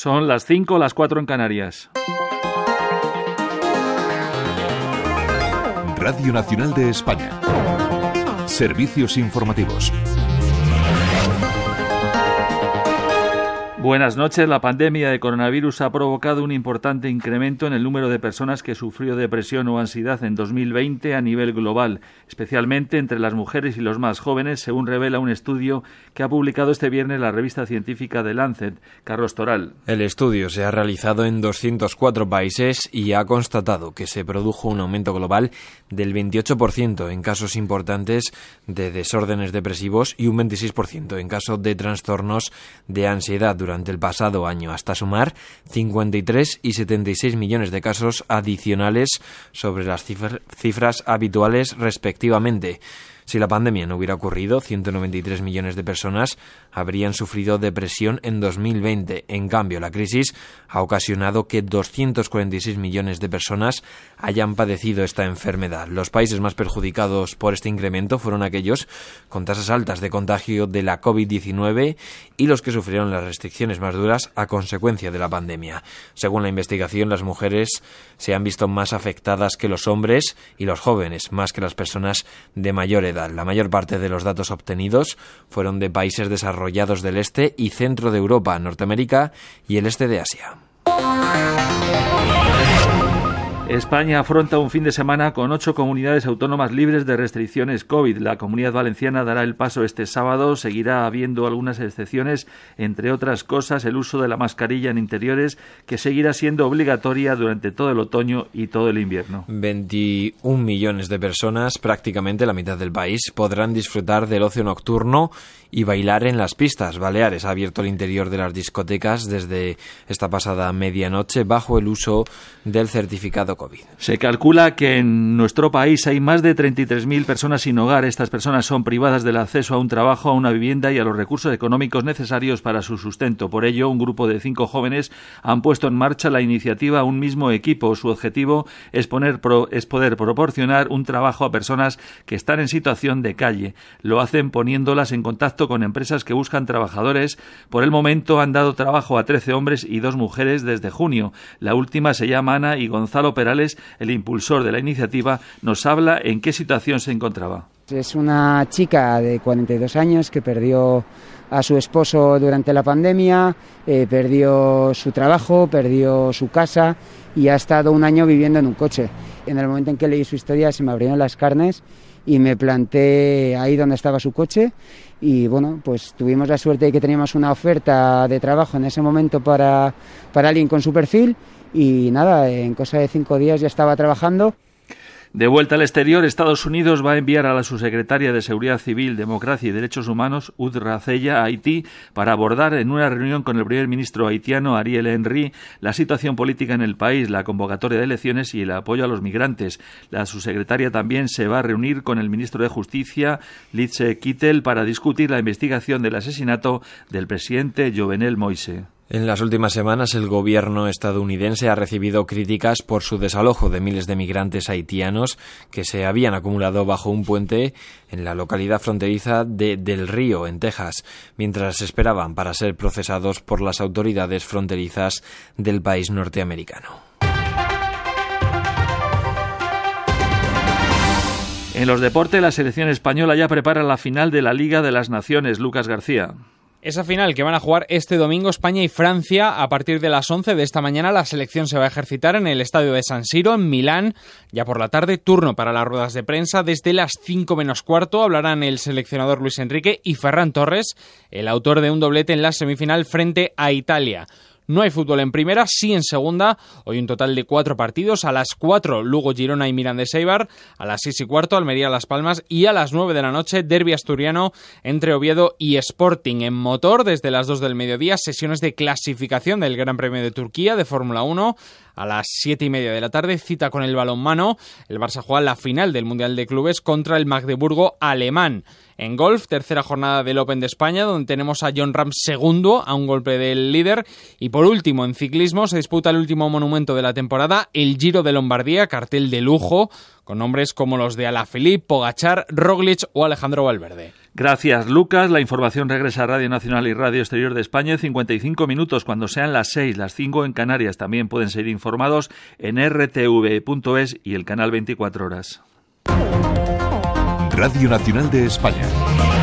Son las 5, las 4 en Canarias. Radio Nacional de España. Servicios informativos. Buenas noches. La pandemia de coronavirus ha provocado un importante incremento en el número de personas que sufrió depresión o ansiedad en 2020 a nivel global, especialmente entre las mujeres y los más jóvenes, según revela un estudio que ha publicado este viernes la revista científica de Lancet, Carlos Toral. El estudio se ha realizado en 204 países y ha constatado que se produjo un aumento global del 28% en casos importantes de desórdenes depresivos y un 26% en caso de trastornos de ansiedad durante el pasado año, hasta sumar 53 y 76 millones de casos adicionales sobre las cifras habituales respectivamente. Si la pandemia no hubiera ocurrido, 193 millones de personas habrían sufrido depresión en 2020. En cambio, la crisis ha ocasionado que 246 millones de personas hayan padecido esta enfermedad. Los países más perjudicados por este incremento fueron aquellos con tasas altas de contagio de la COVID-19 y los que sufrieron las restricciones más duras a consecuencia de la pandemia. Según la investigación, las mujeres se han visto más afectadas que los hombres y los jóvenes, más que las personas de mayor edad. La mayor parte de los datos obtenidos fueron de países desarrollados del este y centro de Europa, Norteamérica y el este de Asia. España afronta un fin de semana con ocho comunidades autónomas libres de restricciones COVID. La comunidad valenciana dará el paso este sábado. Seguirá habiendo algunas excepciones, entre otras cosas, el uso de la mascarilla en interiores, que seguirá siendo obligatoria durante todo el otoño y todo el invierno. 21 millones de personas, prácticamente la mitad del país, podrán disfrutar del ocio nocturno y bailar en las pistas. Baleares ha abierto el interior de las discotecas desde esta pasada medianoche bajo el uso del certificado COVID. Se calcula que en nuestro país hay más de 33.000 personas sin hogar. Estas personas son privadas del acceso a un trabajo, a una vivienda y a los recursos económicos necesarios para su sustento. Por ello, un grupo de cinco jóvenes han puesto en marcha la iniciativa Un mismo equipo. Su objetivo es, poder proporcionar un trabajo a personas que están en situación de calle. Lo hacen poniéndolas en contacto con empresas que buscan trabajadores. Por el momento han dado trabajo a 13 hombres y dos mujeres desde junio. La última se llama Ana y Gonzalo el impulsor de la iniciativa, nos habla en qué situación se encontraba. Es una chica de 42 años que perdió a su esposo durante la pandemia, eh, perdió su trabajo, perdió su casa y ha estado un año viviendo en un coche. En el momento en que leí su historia se me abrieron las carnes y me planté ahí donde estaba su coche y bueno, pues tuvimos la suerte de que teníamos una oferta de trabajo en ese momento para, para alguien con su perfil y nada, en cosa de cinco días ya estaba trabajando. De vuelta al exterior, Estados Unidos va a enviar a la subsecretaria de Seguridad Civil, Democracia y Derechos Humanos, Udra a Haití para abordar en una reunión con el primer ministro haitiano Ariel Henry la situación política en el país, la convocatoria de elecciones y el apoyo a los migrantes. La subsecretaria también se va a reunir con el ministro de Justicia, Litze Kittel, para discutir la investigación del asesinato del presidente Jovenel Moise. En las últimas semanas, el gobierno estadounidense ha recibido críticas por su desalojo de miles de migrantes haitianos que se habían acumulado bajo un puente en la localidad fronteriza de Del Río, en Texas, mientras esperaban para ser procesados por las autoridades fronterizas del país norteamericano. En los deportes, la selección española ya prepara la final de la Liga de las Naciones, Lucas García. Esa final que van a jugar este domingo España y Francia a partir de las 11 de esta mañana la selección se va a ejercitar en el estadio de San Siro en Milán. Ya por la tarde turno para las ruedas de prensa desde las 5 menos cuarto hablarán el seleccionador Luis Enrique y Ferran Torres, el autor de un doblete en la semifinal frente a Italia. No hay fútbol en primera, sí en segunda. Hoy un total de cuatro partidos. A las cuatro, Lugo, Girona y Miranda Seibar. A las seis y cuarto, Almería Las Palmas. Y a las nueve de la noche, Derby Asturiano entre Oviedo y Sporting. En motor, desde las dos del mediodía, sesiones de clasificación del Gran Premio de Turquía de Fórmula 1 a las siete y media de la tarde, cita con el balonmano. El Barça juega la final del Mundial de Clubes contra el Magdeburgo alemán en golf. Tercera jornada del Open de España, donde tenemos a John Ram segundo a un golpe del líder. Y por último, en ciclismo se disputa el último monumento de la temporada, el Giro de Lombardía, cartel de lujo, con nombres como los de Alaphilippe, Pogachar, Roglic o Alejandro Valverde. Gracias, Lucas. La información regresa a Radio Nacional y Radio Exterior de España en 55 minutos, cuando sean las 6, las 5 en Canarias. También pueden ser informados en rtv.es y el canal 24 horas. Radio Nacional de España.